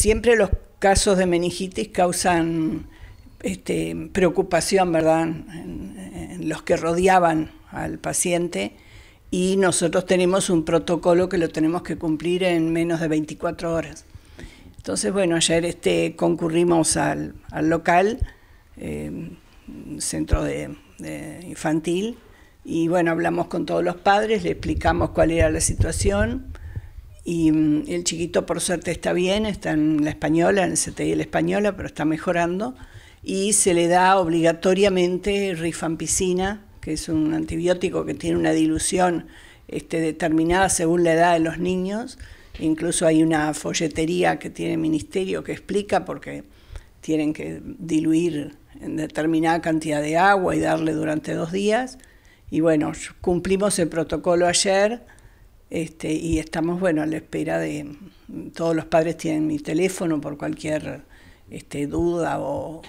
siempre los casos de meningitis causan este, preocupación, ¿verdad?, en, los que rodeaban al paciente y nosotros tenemos un protocolo que lo tenemos que cumplir en menos de 24 horas. Entonces, bueno, ayer este, concurrimos al, local, em, centro de infantil, y bueno, hablamos con todos los padres, le explicamos cuál era la situación y mm, el chiquito por suerte está bien, está en la española, en el CTI la española, pero está mejorando, y se le da obligatoriamente rifampicina, que es un antibiótico que tiene una dilución este, determinada según la edad de los niños, incluso hay una folletería que tiene el ministerio que explica qué tienen que diluir en determinada cantidad de agua y darle durante dos días. Y bueno, cumplimos el protocolo ayer este, y estamos, bueno, a la espera de... Todos los padres tienen mi teléfono por cualquier este, duda o,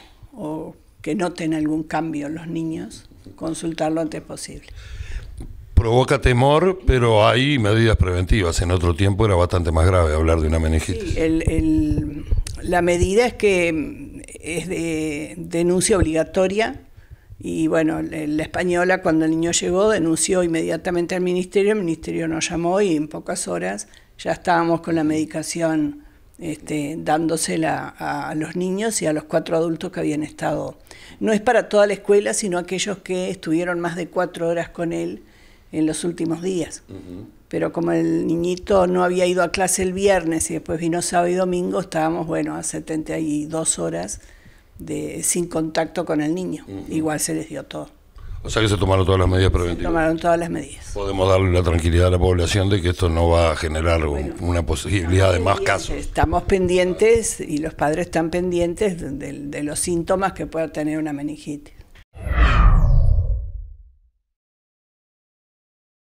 que noten algún cambio en los niños, consultarlo antes posible. Provoca temor, pero hay medidas preventivas. En otro tiempo era bastante más grave hablar de una meningitis. la medida es que es de denuncia obligatoria y bueno, la española cuando el niño llegó denunció inmediatamente al ministerio, el ministerio nos llamó y en pocas horas ya estábamos con la medicación este, dándosela a, los niños y a los cuatro adultos que habían estado. No es para toda la escuela, sino aquellos que estuvieron más de cuatro horas con él en los últimos días. Pero como el niñito no había ido a clase el viernes y después vino sábado y domingo, estábamos, bueno, a 72 horas sin contacto con el niño. Igual se les dio todo. O sea que se tomaron todas las medidas preventivas. tomaron todas las medidas. Podemos darle la tranquilidad a la población de que esto no va a generar una posibilidad de más casos. Estamos pendientes y los padres están pendientes de, de los síntomas que pueda tener una meningitis.